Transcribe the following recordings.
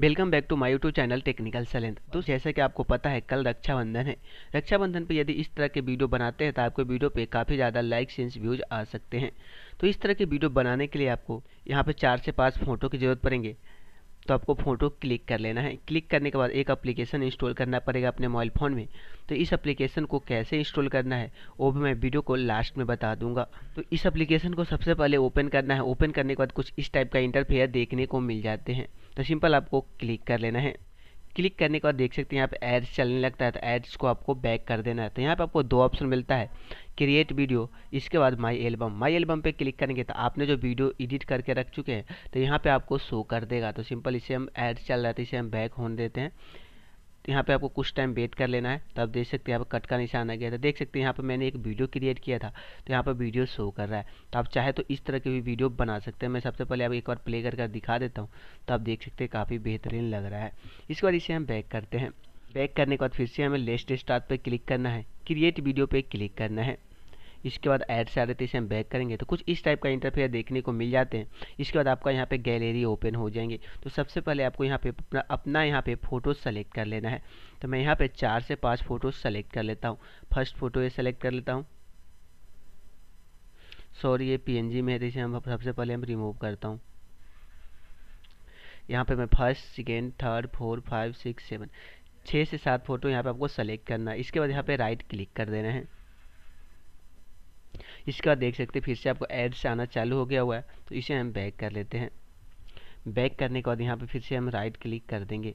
welcome back to my YouTube channel technical silent तो जैसे कि आपको पता है कल रक्षाबंधन है रक्षाबंधन पर यदि इस तरह के वीडियो बनाते हैं तो आपको वीडियो पे काफ़ी ज़्यादा लाइक सेंस व्यूज आ सकते हैं तो इस तरह के वीडियो बनाने के लिए आपको यहाँ पे चार से पाँच फ़ोटो की ज़रूरत पड़ेंगे तो आपको फ़ोटो क्लिक कर लेना है क्लिक करने के बाद एक अप्लीकेशन इंस्टॉल करना पड़ेगा अपने मोबाइल फ़ोन में तो इस अप्लीकेशन को कैसे इंस्टॉल करना है वो भी मैं वीडियो को लास्ट में बता दूंगा तो इस अप्लीकेशन को सबसे पहले ओपन करना है ओपन करने के बाद कुछ इस टाइप का इंटरफेयर देखने को मिल जाते हैं तो सिंपल आपको क्लिक कर लेना है क्लिक करने के बाद देख सकते हैं यहाँ पे एड्स चलने लगता है तो एड्स को आपको बैक कर देना है तो यहाँ पे आपको दो ऑप्शन मिलता है क्रिएट वीडियो इसके बाद माय एल्बम माय एल्बम पे क्लिक करेंगे तो आपने जो वीडियो एडिट करके रख चुके हैं तो यहाँ पे आपको शो कर देगा तो सिंपल इसे हम एड्स चल रहा है तो इसे हम बैक होने देते हैं यहाँ पे आपको कुछ टाइम वेट कर लेना है तो आप देख सकते हैं यहाँ पर कट का निशान आ गया था देख सकते हैं यहाँ पर मैंने एक वीडियो क्रिएट किया था तो यहाँ पर वीडियो शो कर रहा है तो आप चाहे तो इस तरह की भी वीडियो बना सकते हैं मैं सबसे पहले आप एक बार प्ले कर दिखा देता हूँ तो आप देख सकते हैं काफ़ी बेहतरीन लग रहा है इसके बाद इसे हम बैक करते हैं बैक करने के बाद फिर से हमें लेस्ट स्टार्ट पर क्लिक करना है क्रिएट वीडियो पर क्लिक करना है इसके बाद ऐड से आ रहे थे इसे हम बैक करेंगे तो कुछ इस टाइप का इंटरफेयर देखने को मिल जाते हैं इसके बाद आपका यहाँ पे गैलरी ओपन हो जाएंगे तो सबसे पहले आपको यहाँ पे अपना अपना यहाँ पे फ़ोटो सेलेक्ट कर लेना है तो मैं यहाँ पे चार से पाँच फ़ोटो सेलेक्ट कर लेता हूँ फर्स्ट फ़ोटो ये सेलेक्ट कर लेता हूँ सॉरी ये पी में है तो इसे हम सबसे पहले हम रिमूव करता हूँ यहाँ पे मैं first second third four five six seven छः से सात फ़ोटो यहाँ पे आपको सेलेक्ट करना है इसके बाद यहाँ पे राइट क्लिक कर देना है इसका देख सकते फिर से आपको एड्स आना चालू हो गया हुआ है तो इसे हम बैक कर लेते हैं बैक करने के बाद यहाँ पर फिर से हम राइट क्लिक कर देंगे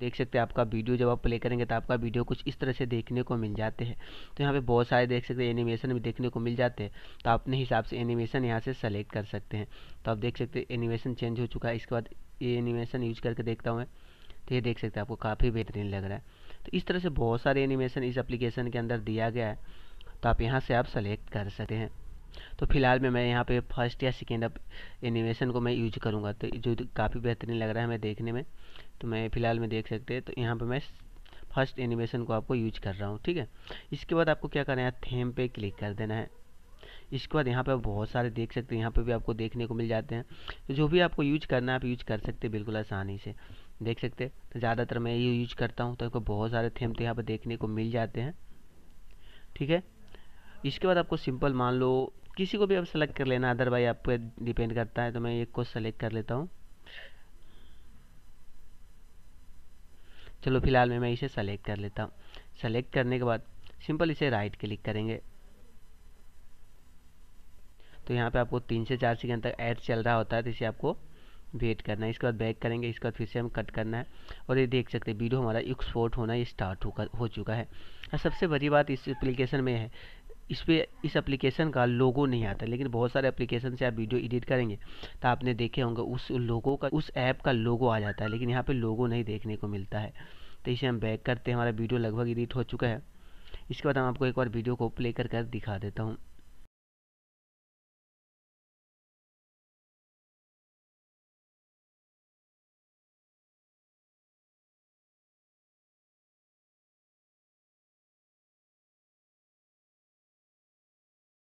देख सकते हैं आपका वीडियो जब आप प्ले करेंगे तो आपका वीडियो कुछ इस तरह से देखने को मिल जाते हैं तो यहाँ पे बहुत सारे देख सकते हैं एनिमेशन भी देखने को मिल जाते हैं तो आप अपने हिसाब से एनिमेशन यहाँ से सेलेक्ट कर सकते हैं तो आप देख सकते हैं एनिमेशन चेंज हो चुका है इसके बाद ये एनिमेशन यूज करके देखता हूँ मैं तो ये देख सकते हैं आपको काफ़ी बेहतरीन लग रहा है तो इस तरह से बहुत सारे एनिमेशन इस एप्लीकेशन के अंदर दिया गया है तो आप यहाँ से आप सेलेक्ट कर सकते हैं तो फिलहाल में मैं यहाँ पे फर्स्ट या सेकेंड अप एनिमेशन को मैं यूज करूँगा तो जो तो काफ़ी बेहतरीन लग रहा है हमें देखने में तो मैं फ़िलहाल में देख सकते हैं तो यहाँ पर मैं फर्स्ट एनिमेशन को आपको यूज कर रहा हूँ ठीक है इसके बाद आपको क्या करना है थेम पे क्लिक कर देना है इसके बाद यहाँ पर बहुत सारे देख सकते हैं यहाँ पर भी आपको देखने को मिल जाते हैं जो भी आपको यूज करना है आप यूज कर सकते हैं बिल्कुल आसानी से देख सकते हैं तो ज़्यादातर मैं ये यूज करता हूँ तो आपको बहुत सारे थीम तो यहाँ पर देखने को मिल जाते हैं ठीक है इसके बाद आपको सिंपल मान लो किसी को भी आप सेलेक्ट कर लेना अदरवाइज आप पे डिपेंड करता है तो मैं एक को सेलेक्ट कर लेता हूँ चलो फिलहाल में मैं इसे सेलेक्ट कर लेता हूँ सेलेक्ट करने के बाद सिंपल इसे राइट क्लिक करेंगे तो यहाँ पे आपको तीन से चार सेकेंड तक ऐड चल रहा होता है तो इसे आपको वेट करना है इसके बाद बैक करेंगे इसके बाद फिर से हम कट करना है और ये देख सकते हैं वीडियो हमारा एक्सपोर्ट होना स्टार्ट होकर हो चुका है और सबसे बड़ी बात इस एप्लीकेशन में है इस पर इस एप्लीकेशन का लोगो नहीं आता लेकिन बहुत सारे एप्लीकेशन से आप वीडियो एडिट करेंगे तो आपने देखे होंगे उस लोगो का उस ऐप का लोगो आ जाता है लेकिन यहाँ पे लोगो नहीं देखने को मिलता है तो इसे हम बैक करते हैं हमारा वीडियो लगभग एडिट हो चुका है इसके बाद हम आपको एक बार वीडियो को प्ले कर कर दिखा देता हूँ